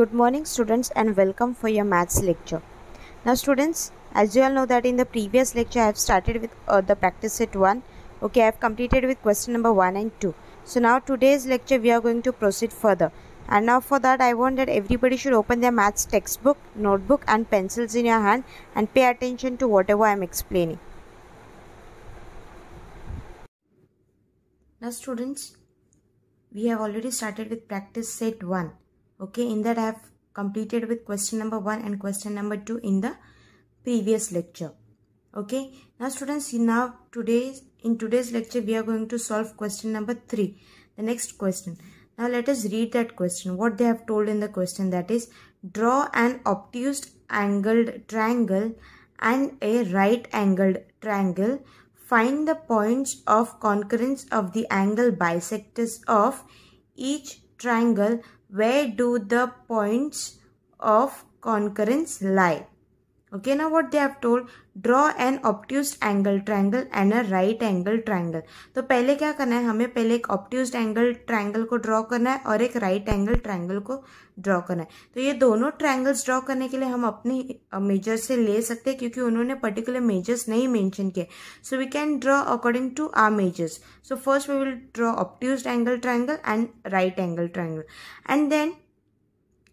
Good morning students and welcome for your maths lecture. Now students, as you all know that in the previous lecture I have started with uh, the practice set 1. Okay, I have completed with question number 1 and 2. So now today's lecture we are going to proceed further. And now for that I want that everybody should open their maths textbook, notebook and pencils in your hand and pay attention to whatever I am explaining. Now students, we have already started with practice set 1 okay in that i have completed with question number 1 and question number 2 in the previous lecture okay now students now today's in today's lecture we are going to solve question number 3 the next question now let us read that question what they have told in the question that is draw an obtuse angled triangle and a right angled triangle find the points of concurrence of the angle bisectors of each triangle where do the points of concurrence lie? Okay, now what they have told? Draw an obtuse angle triangle and a right angle triangle. तो पहले क्या करना है हमें पहले एक obtuse angle triangle को draw करना है और एक right angle triangle को draw करना है तो ये दोनों triangles draw करने के लिए हम अपने मेजर से ले सकते हैं क्योंकि उन्होंने particular measures नहीं mention किए So we can draw according to our measures. So first we will draw obtuse angle triangle and right angle triangle and then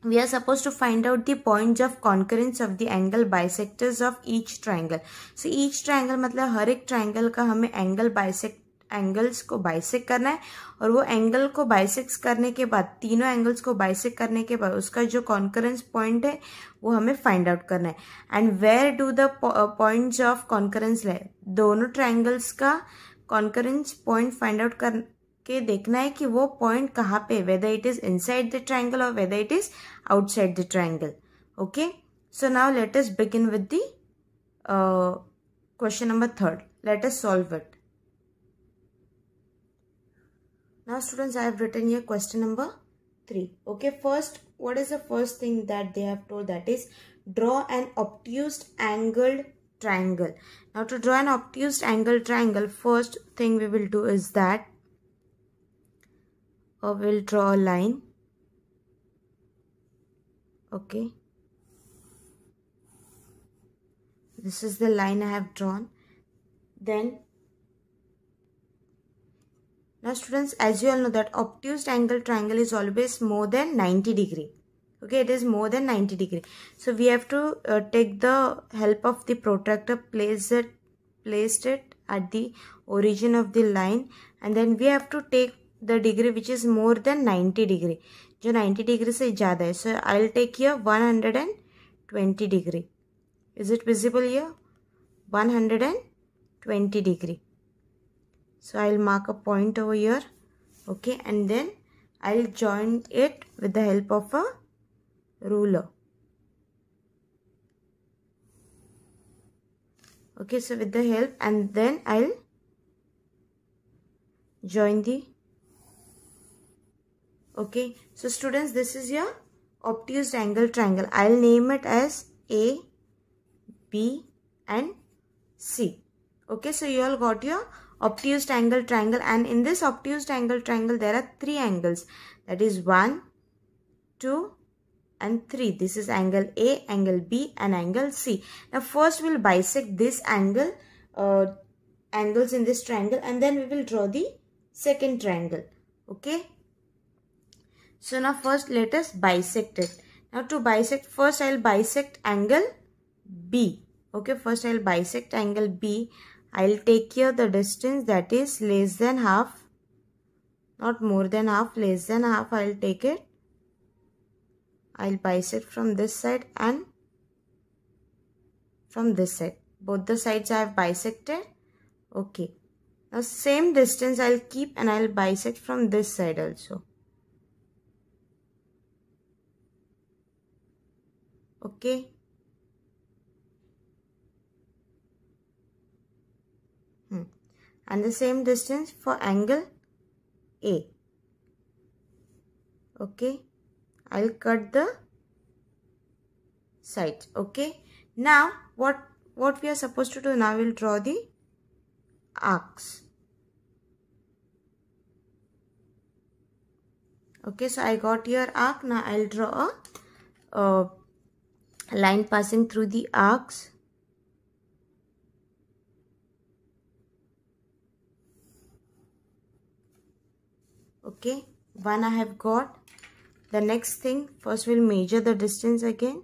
we are supposed to find out the points of concurrence of the angle bisectors of each triangle so each triangle मतलब हर एक triangle का हमें angle bisect angles को bisect करना है और वो angle को बाइसेक्स करने के बाद तीनों एंगल्स को बाइसेक करने के बाद उसका जो कॉन्करेंस पॉइंट है वो हमें फाइंड आउट करना है and where do the points of concurrence lie दोनों ट्रायंगल्स का कॉन्करेंस पॉइंट फाइंड आउट कर के देखना है कि वो पॉइंट कहाँ पे whether it is inside the triangle और whether it is outside the triangle okay so now let us begin with the question number third let us solve it now students I have written ये question number three okay first what is the first thing that they have told that is draw an obtuse angled triangle now to draw an obtuse angle triangle first thing we will do is that or we'll draw a line okay this is the line I have drawn then now students as you all know that obtuse angle triangle is always more than 90 degree okay it is more than 90 degree so we have to uh, take the help of the protractor place it placed it at the origin of the line and then we have to take the degree which is more than 90 degree जो 90 degree से ज़्यादा so I'll take here 120 degree is it visible here 120 degree so I'll mark a point over here okay and then I'll join it with the help of a ruler okay so with the help and then I'll join the okay so students this is your obtuse angle triangle i'll name it as a b and c okay so you all got your obtuse angle triangle and in this obtuse angle triangle there are three angles that is 1 2 and 3 this is angle a angle b and angle c now first we'll bisect this angle uh, angles in this triangle and then we will draw the second triangle okay so now first let us bisect it. Now to bisect first I'll bisect angle B. Okay first I'll bisect angle B. I'll take here the distance that is less than half. Not more than half less than half I'll take it. I'll bisect from this side and from this side. Both the sides I have bisected. Okay. Now same distance I'll keep and I'll bisect from this side also. okay hmm. and the same distance for angle A okay I'll cut the side. okay now what what we are supposed to do now we'll draw the arcs okay so I got your arc now I'll draw a, a line passing through the arcs okay one I have got the next thing first we'll measure the distance again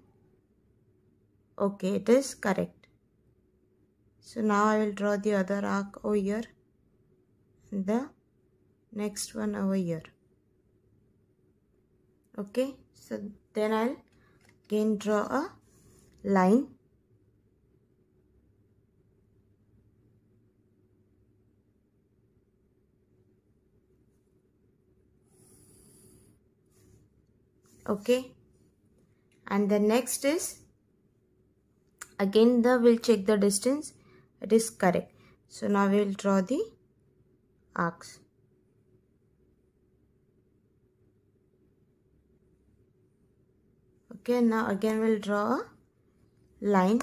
okay it is correct so now I will draw the other arc over here and the next one over here okay so then I'll again draw a line okay and the next is again the we'll check the distance it is correct so now we will draw the arcs okay now again we'll draw a line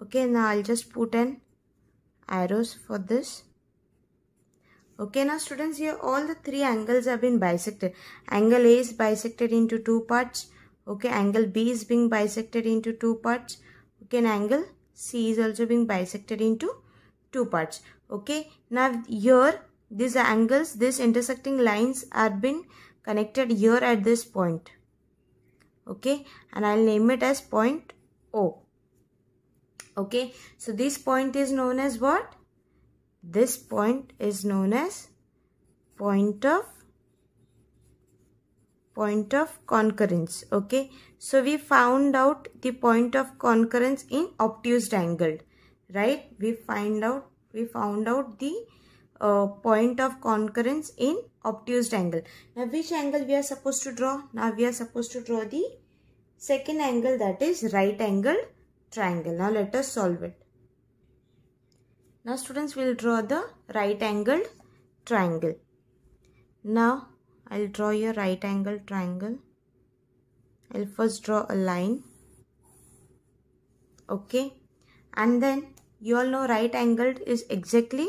okay now I'll just put an arrows for this Okay, now students, here all the three angles have been bisected. Angle A is bisected into two parts. Okay, angle B is being bisected into two parts. Okay, and angle C is also being bisected into two parts. Okay, now here these angles, these intersecting lines are been connected here at this point. Okay, and I'll name it as point O. Okay, so this point is known as what? This point is known as point of point of concurrence okay so we found out the point of concurrence in obtuse angle right we find out we found out the uh, point of concurrence in obtuse angle now which angle we are supposed to draw now we are supposed to draw the second angle that is right angle triangle now let us solve it now students will draw the right angled triangle. Now I'll draw your right angle triangle. I'll first draw a line. Okay. And then you all know right angled is exactly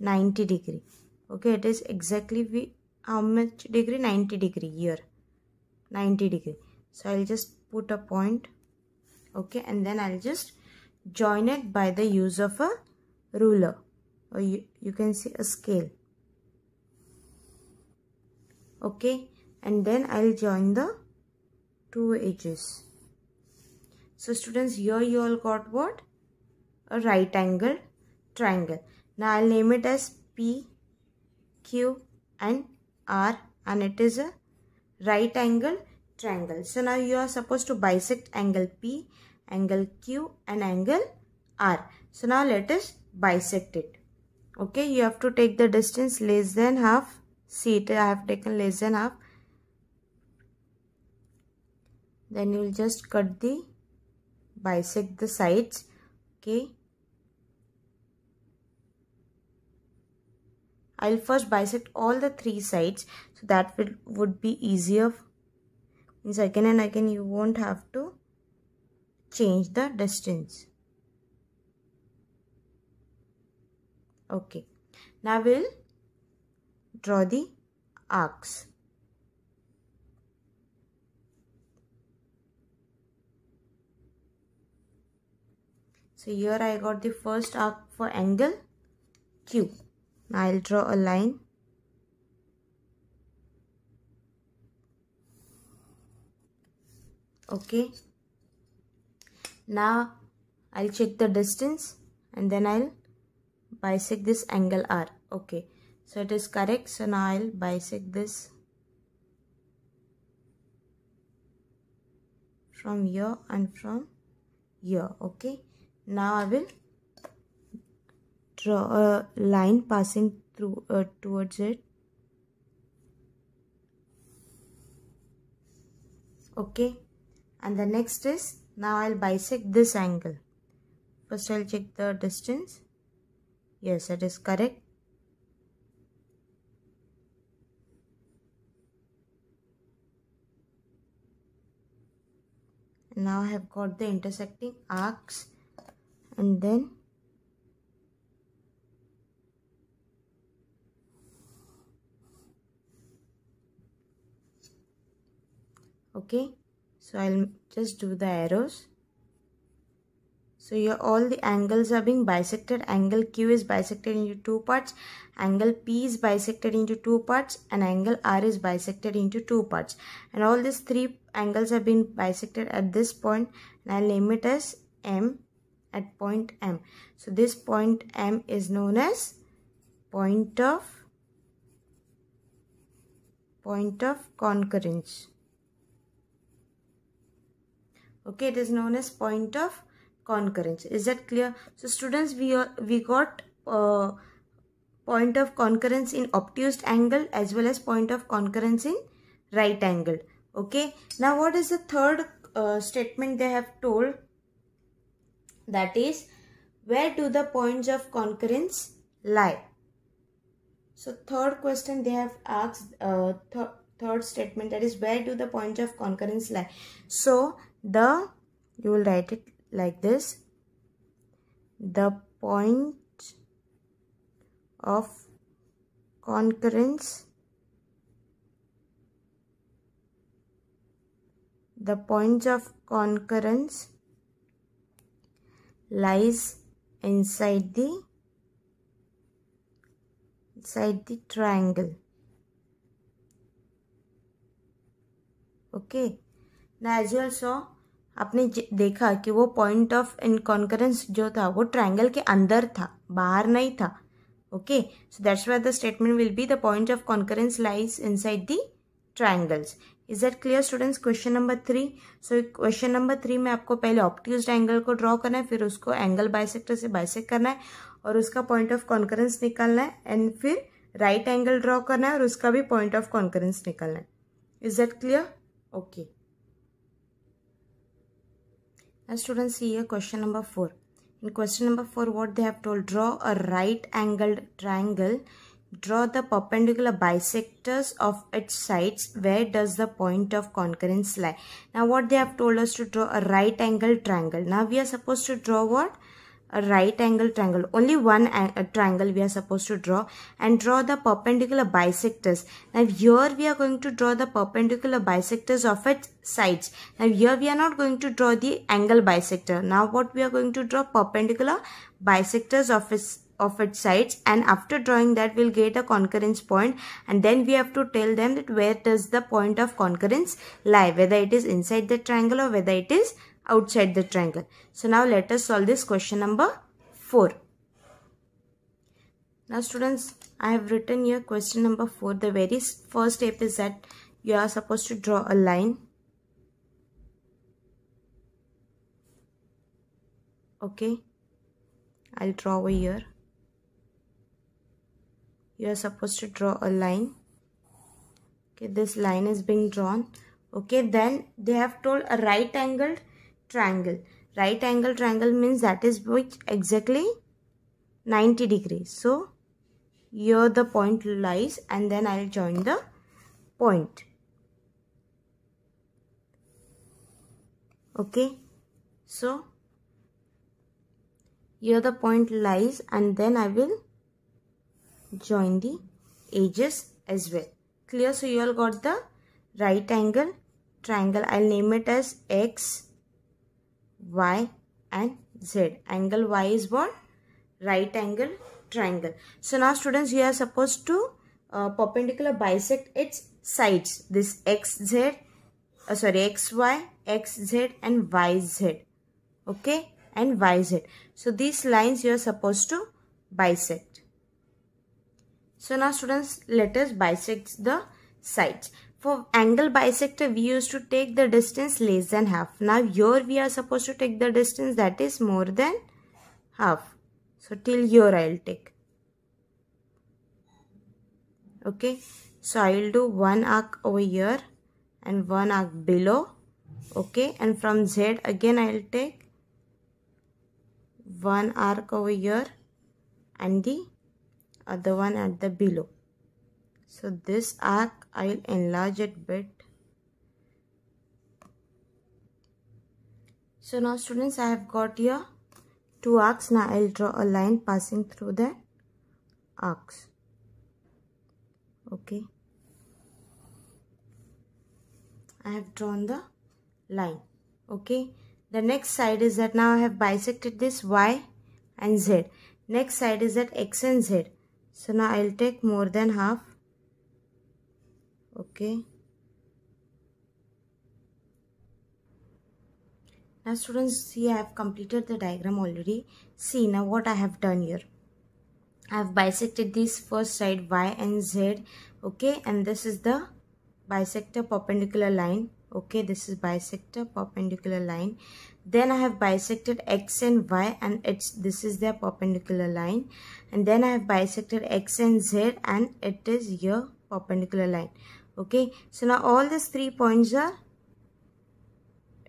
90 degree. Okay. It is exactly we, how much degree? 90 degree here. 90 degree. So I'll just put a point. Okay. And then I'll just join it by the use of a ruler or you, you can say a scale okay and then I'll join the two edges so students here you all got what a right angle triangle now I'll name it as P Q and R and it is a right angle triangle so now you are supposed to bisect angle P angle Q and angle R so now let us bisect it okay you have to take the distance less than half see it i have taken less than half then you will just cut the bisect the sides okay I'll first bisect all the three sides so that will would be easier means again and again you won't have to change the distance okay now we'll draw the arcs so here I got the first arc for angle Q now I'll draw a line okay now I'll check the distance and then I'll bisect this angle r okay so it is correct so now i'll bisect this from here and from here okay now i will draw a line passing through uh, towards it okay and the next is now i'll bisect this angle first i'll check the distance Yes, it is correct. Now I have got the intersecting arcs and then okay so I'll just do the arrows so all the angles are being bisected. Angle Q is bisected into two parts. Angle P is bisected into two parts. And angle R is bisected into two parts. And all these three angles have been bisected at this point. And I'll name it as M at point M. So this point M is known as point of point of concurrence. Okay, it is known as point of concurrence is that clear so students we are, we got a uh, point of concurrence in obtuse angle as well as point of concurrence in right angle okay now what is the third uh, statement they have told that is where do the points of concurrence lie so third question they have asked uh, th third statement that is where do the points of concurrence lie so the you will write it like this the point of concurrence the points of concurrence lies inside the inside the triangle okay now as you all saw आपने देखा कि वो point of इनकॉन्करेंस जो था वो triangle के अंदर था बाहर नहीं था okay so that's why the statement will be the point of concurrence lies inside the triangles is that clear students question number three so question number three में आपको पहले ऑप्टिक्स एंगल को ड्रॉ करना है फिर उसको angle bisector से bisect करना है और उसका पॉइंट ऑफ कॉन्करेंस निकालना है एंड फिर राइट एंगल ड्रॉ करना है और उसका भी पॉइंट ऑफ कॉन्करेंस निकालना है is that clear okay And students see here question number 4. In question number 4 what they have told draw a right angled triangle. Draw the perpendicular bisectors of its sides. Where does the point of concurrence lie? Now what they have told us to draw a right angled triangle. Now we are supposed to draw what? a right angle triangle only one triangle we are supposed to draw and draw the perpendicular bisectors now here we are going to draw the perpendicular bisectors of its sides now here we are not going to draw the angle bisector now what we are going to draw perpendicular bisectors of its of its sides and after drawing that we'll get a concurrence point and then we have to tell them that where does the point of concurrence lie whether it is inside the triangle or whether it is outside the triangle. So now let us solve this question number 4. Now students, I have written here question number 4. The very first step is that you are supposed to draw a line. Okay. I'll draw over here. You are supposed to draw a line. Okay, this line is being drawn. Okay, then they have told a right angled triangle right angle triangle means that is which exactly 90 degrees so here the point lies and then I'll join the point okay so here the point lies and then I will join the edges as well clear so you all got the right angle triangle I'll name it as X y and z. Angle y is what? Right angle triangle. So now students you are supposed to uh, perpendicular bisect its sides. This xz, uh, sorry xy, xz and yz. Okay and yz. So these lines you are supposed to bisect. So now students let us bisect the sides. For angle bisector, we used to take the distance less than half. Now, here we are supposed to take the distance that is more than half. So, till here I will take. Okay. So, I will do one arc over here and one arc below. Okay. And from Z again I will take one arc over here and the other one at the below so this arc I'll enlarge it a bit so now students I have got here two arcs now I'll draw a line passing through the arcs okay I have drawn the line okay the next side is that now I have bisected this y and z next side is that x and z so now I'll take more than half okay now students see i have completed the diagram already see now what i have done here i have bisected this first side y and z okay and this is the bisector perpendicular line okay this is bisector perpendicular line then i have bisected x and y and it's this is their perpendicular line and then i have bisected x and z and it is your perpendicular line okay so now all these three points are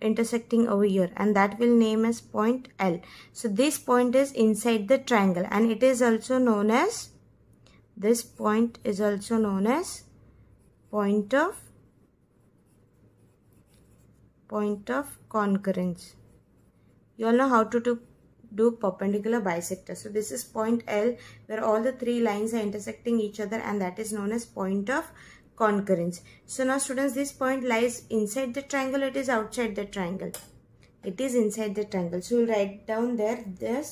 intersecting over here and that will name as point L so this point is inside the triangle and it is also known as this point is also known as point of point of concurrence you all know how to do, do perpendicular bisector so this is point L where all the three lines are intersecting each other and that is known as point of concurrence. So now students this point lies inside the triangle, it is outside the triangle. It is inside the triangle. So we'll write down there this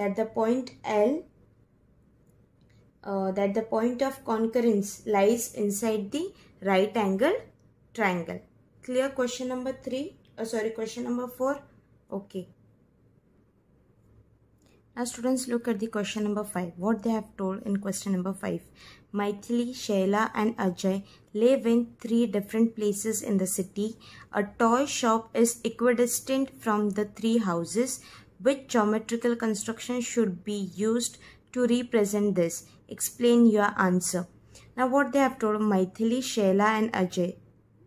that the point L uh, that the point of concurrence lies inside the right angle triangle. Clear question number 3 uh, sorry question number 4. Okay. Now students look at the question number 5. What they have told in question number 5. Maithili, Shaila and Ajay live in three different places in the city. A toy shop is equidistant from the three houses. Which geometrical construction should be used to represent this? Explain your answer. Now what they have told Maithili, Shaila and Ajay.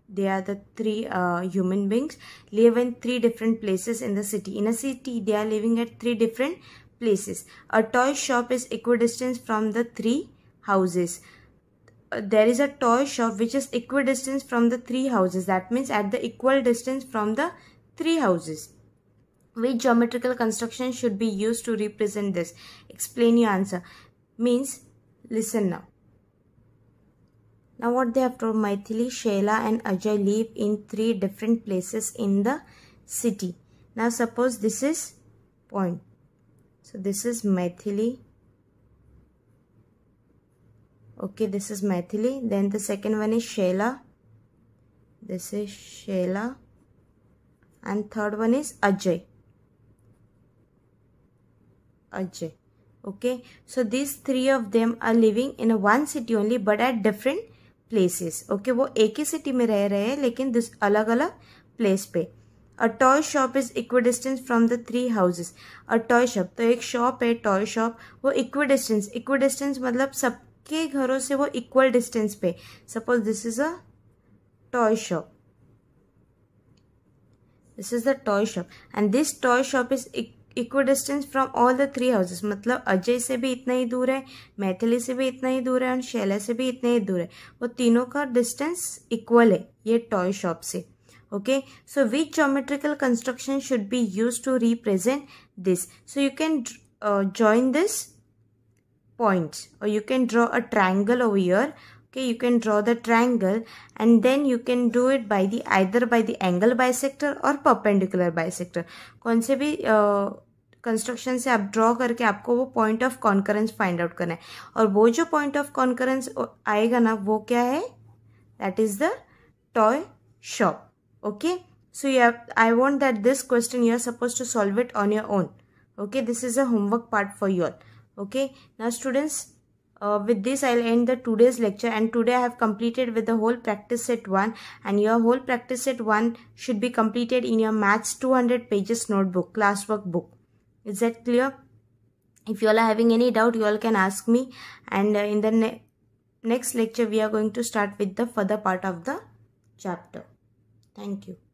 They are the three uh, human beings live in three different places in the city. In a city, they are living at three different places. A toy shop is equidistant from the three houses uh, there is a toy shop which is equidistant from the three houses that means at the equal distance from the three houses which geometrical construction should be used to represent this explain your answer means listen now now what they have told Maithili, Shaila and Ajay live in three different places in the city. Now suppose this is point. So this is Maithili, okay this is Mathili then the second one is shela this is shela and third one is Ajay Ajay okay so these three of them are living in a one city only but at different places okay wo ek hi city mein reh rahe hain lekin this alag alag place pe a toy shop is equidistant from the three houses a toy shop to ek shop hai toy shop wo equidistant equidistant matlab sab के घरों से वो equal distance पे suppose this is a toy shop this is the toy shop and this toy shop is equal distance from all the three houses मतलब अजय से भी इतना ही दूर है मैथिली से भी इतना ही दूर है एंड शैला से भी इतना ही दूर है वो तीनों का डिस्टेंस इक्वल है ये टॉय शॉप से okay so which geometrical construction should be use to represent this so you can join this Point, or you can draw a triangle over here okay you can draw the triangle and then you can do it by the either by the angle bisector or perpendicular bisector कौन से भी construction से आप draw करके आपको वो point of concurrence find out करना है और वो जो पॉइंट ऑफ कॉन्करेंस आएगा ना so you have i want that this question you are supposed to solve it on your own okay this is a homework part for you okay now students uh, with this i'll end the today's lecture and today i have completed with the whole practice set 1 and your whole practice set 1 should be completed in your maths 200 pages notebook classwork book is that clear if you all are having any doubt you all can ask me and uh, in the ne next lecture we are going to start with the further part of the chapter thank you